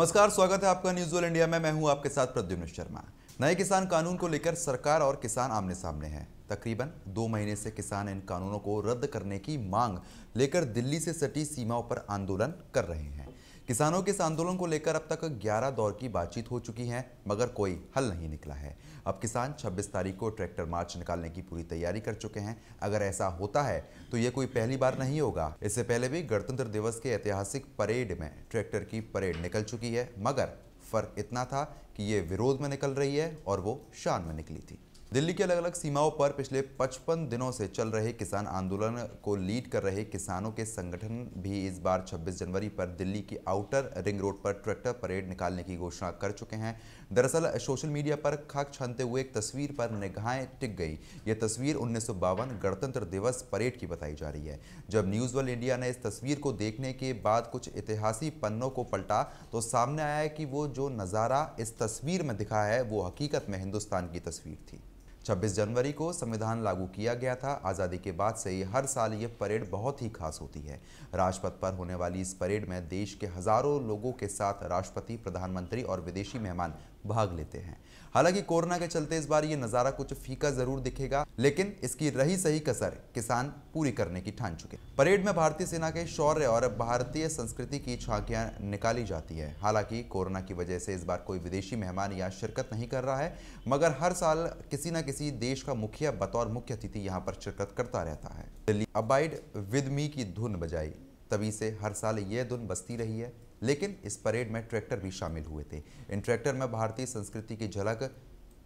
नमस्कार स्वागत है आपका न्यूज इंडिया में मैं हूं आपके साथ प्रद्युम्न शर्मा नए किसान कानून को लेकर सरकार और किसान आमने सामने हैं तकरीबन दो महीने से किसान इन कानूनों को रद्द करने की मांग लेकर दिल्ली से सटी सीमाओं पर आंदोलन कर रहे हैं किसानों के इस आंदोलन को लेकर अब तक 11 दौर की बातचीत हो चुकी है मगर कोई हल नहीं निकला है अब किसान 26 तारीख को ट्रैक्टर मार्च निकालने की पूरी तैयारी कर चुके हैं अगर ऐसा होता है तो ये कोई पहली बार नहीं होगा इससे पहले भी गणतंत्र दिवस के ऐतिहासिक परेड में ट्रैक्टर की परेड निकल चुकी है मगर फर्क इतना था कि ये विरोध में निकल रही है और वो शान में निकली थी दिल्ली की अलग अलग सीमाओं पर पिछले 55 दिनों से चल रहे किसान आंदोलन को लीड कर रहे किसानों के संगठन भी इस बार 26 जनवरी पर दिल्ली की आउटर रिंग रोड पर ट्रैक्टर परेड निकालने की घोषणा कर चुके हैं दरअसल सोशल मीडिया पर खाक छानते हुए एक तस्वीर पर निगाहें टिक गई यह तस्वीर उन्नीस गणतंत्र दिवस परेड की बताई जा रही है जब न्यूज़ वर्ल्ड इंडिया ने इस तस्वीर को देखने के बाद कुछ इतिहासी पन्नों को पलटा तो सामने आया कि वो जो नज़ारा इस तस्वीर में दिखा है वो हकीकत में हिंदुस्तान की तस्वीर थी 26 जनवरी को संविधान लागू किया गया था आज़ादी के बाद से ही हर साल ये परेड बहुत ही खास होती है राजपथ पर होने वाली इस परेड में देश के हज़ारों लोगों के साथ राष्ट्रपति प्रधानमंत्री और विदेशी मेहमान भाग लेते हैं हालांकि कोरोना के चलते इस बार ये नज़ारा कुछ फीका जरूर दिखेगा लेकिन इसकी रही सही कसर किसान पूरी करने की ठान चुके परेड में भारतीय सेना के शौर्य और भारतीय संस्कृति की झांकियां निकाली जाती है हालांकि कोरोना की वजह से इस बार कोई विदेशी मेहमान या शिरकत नहीं कर रहा है मगर हर साल किसी न किसी देश का मुखिया बतौर मुख्य अतिथि यहाँ पर शिरकत करता रहता है दिल्ली अबाइड विदमी की धुन बजाई तभी से हर साल यह धुन बसती रही है लेकिन इस परेड में ट्रैक्टर भी शामिल हुए थे इन ट्रैक्टर में भारतीय संस्कृति की झलक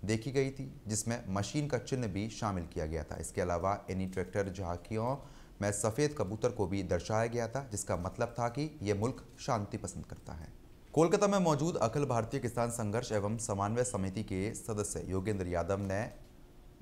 देखी गई थी जिसमें मशीन का चिन्ह भी शामिल किया गया था इसके अलावा इन्हीं ट्रैक्टर झांकियों में सफ़ेद कबूतर को भी दर्शाया गया था जिसका मतलब था कि ये मुल्क शांति पसंद करता है कोलकाता में मौजूद अखिल भारतीय किसान संघर्ष एवं समन्वय समिति के सदस्य योगेंद्र यादव ने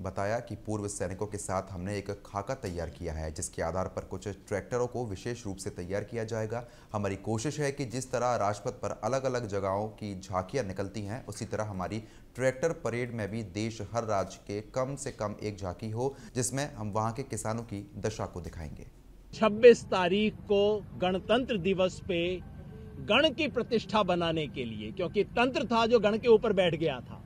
बताया कि पूर्व सैनिकों के साथ हमने एक खाका तैयार किया है जिसके आधार पर कुछ ट्रैक्टरों को विशेष रूप से तैयार किया जाएगा हमारी कोशिश है कि जिस तरह राजपथ पर अलग अलग जगहों की झांकियां निकलती हैं उसी तरह हमारी ट्रैक्टर परेड में भी देश हर राज्य के कम से कम एक झांकी हो जिसमें हम वहाँ के किसानों की दशा को दिखाएंगे छब्बीस तारीख को गणतंत्र दिवस पे गण की प्रतिष्ठा बनाने के लिए क्योंकि तंत्र था जो गण के ऊपर बैठ गया था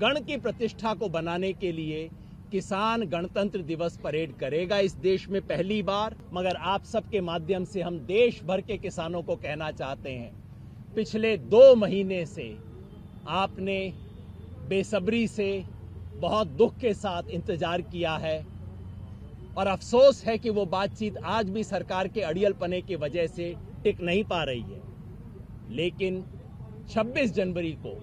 गण की प्रतिष्ठा को बनाने के लिए किसान गणतंत्र दिवस परेड करेगा इस देश में पहली बार मगर आप सबके माध्यम से हम देश भर के किसानों को कहना चाहते हैं पिछले दो महीने से आपने बेसब्री से बहुत दुख के साथ इंतजार किया है और अफसोस है कि वो बातचीत आज भी सरकार के अड़ियल पने की वजह से टिक नहीं पा रही है लेकिन 26 जनवरी को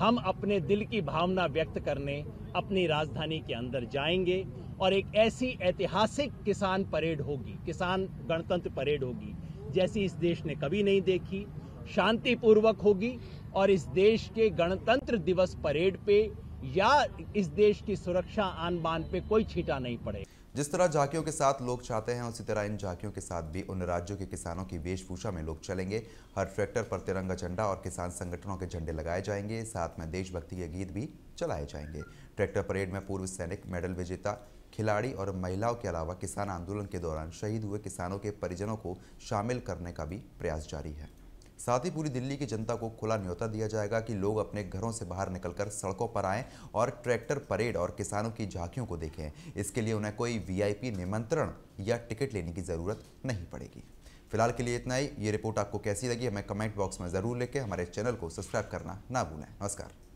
हम अपने दिल की भावना व्यक्त करने अपनी राजधानी के अंदर जाएंगे और एक ऐसी ऐतिहासिक किसान परेड होगी किसान गणतंत्र परेड होगी जैसी इस देश ने कभी नहीं देखी शांतिपूर्वक होगी और इस देश के गणतंत्र दिवस परेड पे या इस देश की सुरक्षा आन बान पे कोई छीटा नहीं पड़ेगा जिस तरह झांकियों के साथ लोग चाहते हैं उसी तरह इन झांकियों के साथ भी उन राज्यों के किसानों की वेशभूषा में लोग चलेंगे हर ट्रैक्टर पर तिरंगा झंडा और किसान संगठनों के झंडे लगाए जाएंगे साथ में देशभक्ति के गीत भी चलाए जाएंगे ट्रैक्टर परेड में पूर्व सैनिक मेडल विजेता खिलाड़ी और महिलाओं के अलावा किसान आंदोलन के दौरान शहीद हुए किसानों के परिजनों को शामिल करने का भी प्रयास जारी है साथ ही पूरी दिल्ली की जनता को खुला न्योता दिया जाएगा कि लोग अपने घरों से बाहर निकलकर सड़कों पर आएँ और ट्रैक्टर परेड और किसानों की झांकियों को देखें इसके लिए उन्हें कोई वीआईपी निमंत्रण या टिकट लेने की ज़रूरत नहीं पड़ेगी फिलहाल के लिए इतना ही ये रिपोर्ट आपको कैसी लगी हमें कमेंट बॉक्स में ज़रूर लेके हमारे चैनल को सब्सक्राइब करना ना भूलें नमस्कार